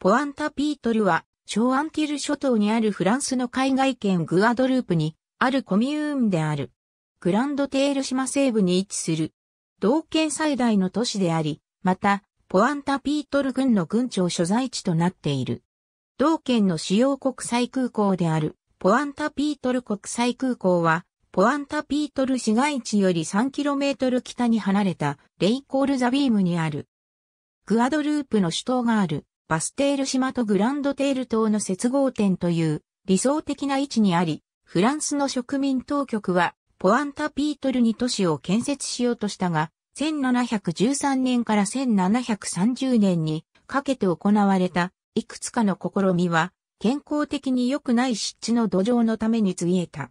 ポアンタピートルは、小アンティル諸島にあるフランスの海外圏グアドループにあるコミューンである。グランドテール島西部に位置する。同県最大の都市であり、また、ポアンタピートル軍の軍庁所在地となっている。同県の主要国際空港である、ポアンタピートル国際空港は、ポアンタピートル市街地より 3km 北に離れたレイコールザビームにある。グアドループの首都がある。バステール島とグランドテール島の接合点という理想的な位置にあり、フランスの植民当局はポアンタピートルに都市を建設しようとしたが、1713年から1730年にかけて行われたいくつかの試みは健康的に良くない湿地の土壌のために告げた。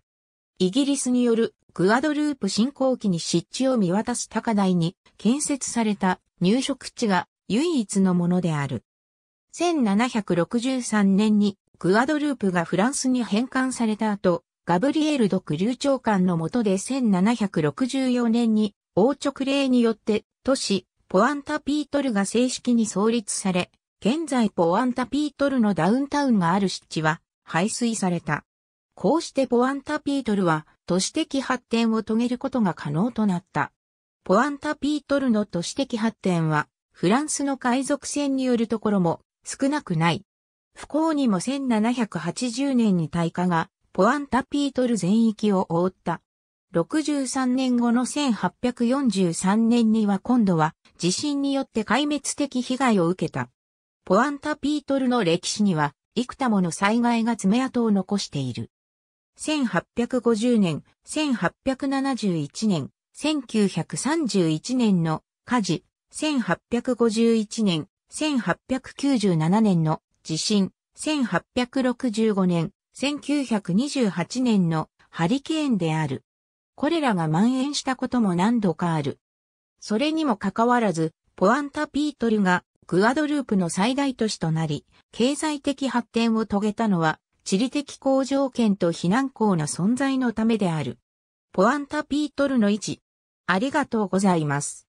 イギリスによるグアドループ振興期に湿地を見渡す高台に建設された入植地が唯一のものである。1763年にグアドループがフランスに返還された後、ガブリエル・ド・クリュー長官の下で1764年に王直令によって都市ポアンタ・ピートルが正式に創立され、現在ポアンタ・ピートルのダウンタウンがある湿地は排水された。こうしてポアンタ・ピートルは都市的発展を遂げることが可能となった。ポアンタ・ピートルの都市的発展はフランスの海賊船によるところも少なくない。不幸にも1780年に大火がポアンタピートル全域を覆った。63年後の1843年には今度は地震によって壊滅的被害を受けた。ポアンタピートルの歴史には幾多もの災害が爪痕を残している。1850年、1871年、1931年の火事、1851年、1897年の地震、1865年、1928年のハリケーンである。これらが蔓延したことも何度かある。それにもかかわらず、ポアンタピートルがグアドループの最大都市となり、経済的発展を遂げたのは、地理的好条件と避難校の存在のためである。ポアンタピートルの位置。ありがとうございます。